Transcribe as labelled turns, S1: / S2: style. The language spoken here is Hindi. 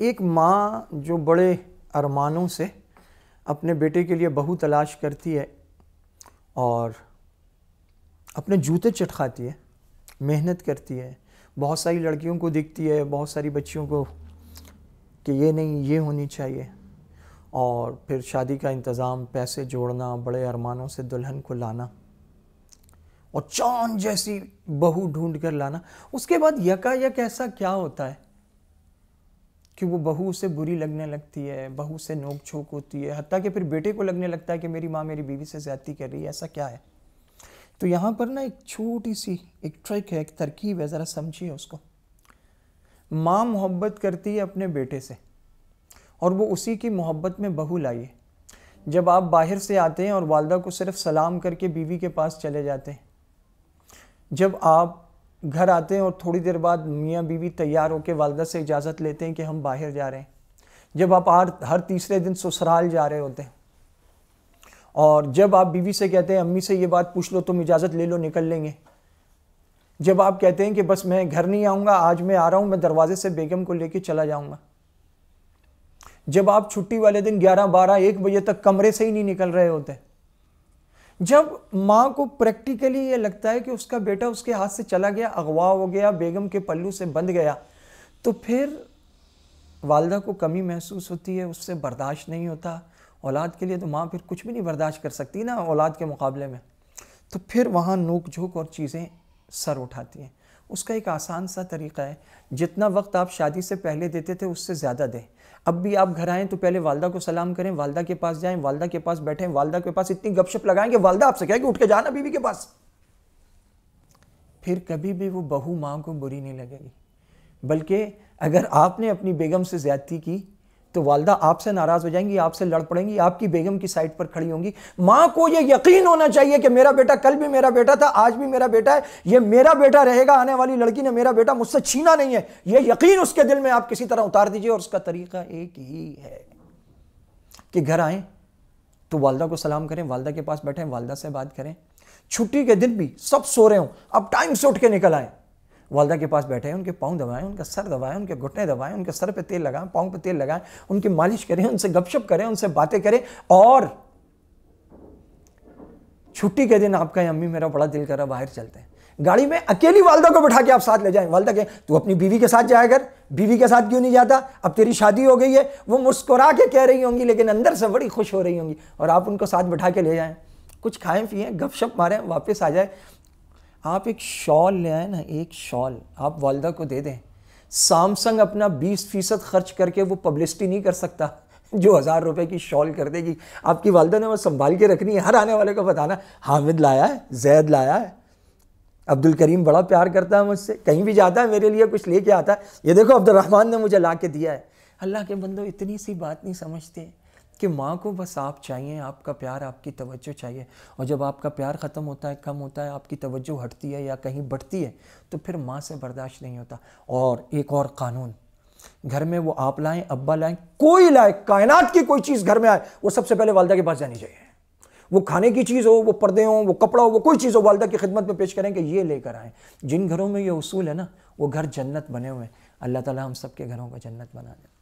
S1: एक माँ जो बड़े अरमानों से अपने बेटे के लिए बहू तलाश करती है और अपने जूते चटखाती है मेहनत करती है बहुत सारी लड़कियों को दिखती है बहुत सारी बच्चियों को कि ये नहीं ये होनी चाहिए और फिर शादी का इंतज़ाम पैसे जोड़ना बड़े अरमानों से दुल्हन को लाना और चांद जैसी बहू ढूंढ कर लाना उसके बाद यका यक ऐसा क्या होता है कि वो बहू से बुरी लगने लगती है बहू से नोक झोंक होती है हती कि फिर बेटे को लगने लगता है कि मेरी माँ मेरी बीवी से ज़्यादती कर रही है ऐसा क्या है तो यहाँ पर ना एक छोटी सी एक ट्रिक है एक तरकीब है ज़रा समझिए उसको माँ मोहब्बत करती है अपने बेटे से और वो उसी की मोहब्बत में बहू लाइए जब आप बाहर से आते हैं और वालदा को सिर्फ सलाम करके बीवी के पास चले जाते हैं जब आप घर आते हैं और थोड़ी देर बाद मियाँ बीवी तैयार होकर वालदा से इजाज़त लेते हैं कि हम बाहर जा रहे हैं जब आप हर हर तीसरे दिन ससुराल जा रहे होते हैं और जब आप बीवी से कहते हैं अम्मी से ये बात पूछ लो तुम इजाज़त ले लो निकल लेंगे जब आप कहते हैं कि बस मैं घर नहीं आऊँगा आज मैं आ रहा हूँ मैं दरवाजे से बेगम को लेकर चला जाऊँगा जब आप छुट्टी वाले दिन 11, 12, एक बजे तक कमरे से ही नहीं निकल रहे होते जब माँ को प्रैक्टिकली ये लगता है कि उसका बेटा उसके हाथ से चला गया अगवा हो गया बेगम के पल्लू से बंध गया तो फिर वालदा को कमी महसूस होती है उससे बर्दाश्त नहीं होता औलाद के लिए तो माँ फिर कुछ भी नहीं बर्दाश्त कर सकती ना औलाद के मुकाबले में तो फिर वहाँ नोक झोंक और चीज़ें सर उठाती हैं उसका एक आसान सा तरीका है जितना वक्त आप शादी से पहले देते थे उससे ज़्यादा दें अब भी आप घर आएँ तो पहले वालदा को सलाम करें वालदा के पास जाएं वालदा के पास बैठें वालदा के पास इतनी गपशप लगाएं कि वालदा आपसे कहें कि उठ के जाना बीवी के पास फिर कभी भी वो बहू माँ को बुरी नहीं लगेगी बल्कि अगर आपने अपनी बेगम से ज़्यादती की तो वालदा आपसे नाराज़ हो जाएंगी आपसे लड़ पड़ेंगी आपकी बेगम की साइड पर खड़ी होंगी माँ को यह यकीन होना चाहिए कि मेरा बेटा कल भी मेरा बेटा था आज भी मेरा बेटा है यह मेरा बेटा रहेगा आने वाली लड़की ने मेरा बेटा मुझसे छीना नहीं है यह यकीन उसके दिल में आप किसी तरह उतार दीजिए और उसका तरीका एक ही है कि घर आए तो वालदा को सलाम करें वालदा के पास बैठे वालदा से बात करें छुट्टी के दिन भी सब सो रहे हो अब टाइम से उठ के निकल आए वालदा के पास बैठे हैं उनके पाँव दबाएं उनका सर दबाएं उनके घुटने दबाएं उनके सर पे तेल लगाएं पाँव पे तेल लगाएं उनकी मालिश करें उनसे गपशप करें उनसे बातें करें और छुट्टी के दिन आपका अम्मी मेरा बड़ा दिल कर रहा बाहर चलते हैं गाड़ी में अकेली वालदा को बैठा के आप साथ ले जाएं वालदा के तू अपनी बीवी के साथ जाया कर बीवी के साथ क्यों नहीं जाता अब तेरी शादी हो गई है वो मुस्कुरा के कह रही होंगी लेकिन अंदर से बड़ी खुश हो रही होंगी और आप उनको साथ बैठा के ले जाएं कुछ खाएं पिए गपशप मारें वापस आ जाए आप एक शॉल ले आए ना एक शॉल आप वालदा को दे दें सैमसंग अपना 20 फीसद खर्च करके वो पब्लिसिटी नहीं कर सकता जो हज़ार रुपए की शॉल कर देगी आपकी वालदा ने वो संभाल के रखनी है हर आने वाले को बताना हामिद लाया है जैद लाया है अब्दुल करीम बड़ा प्यार करता है मुझसे कहीं भी जाता है मेरे लिए कुछ लेके आता है ये देखो अब्दुलरहमान ने मुझे ला के दिया है अल्लाह के बंदो इतनी सी बात नहीं समझते कि माँ को बस आप चाहिए आपका प्यार आपकी तवज्जो चाहिए और जब आपका प्यार ख़त्म होता है कम होता है आपकी तवज्जो हटती है या कहीं बढ़ती है तो फिर माँ से बर्दाश्त नहीं होता और एक और कानून घर में वो आप लाएं अब्बा लाएं कोई लाए कायनात की कोई चीज़ घर में आए वो सबसे पहले वालदा के पास जानी चाहिए वो खाने की चीज़ हो वो पर्दे हों वो कपड़ा हो वो कोई चीज़ हो वालदा की खिदमत में पेश करें कि ये लेकर आएँ जिन घरों में ये उसूल है ना वो घर जन्नत बने हुए हैं अल्लाह ताला हम सब के घरों को जन्नत बना दें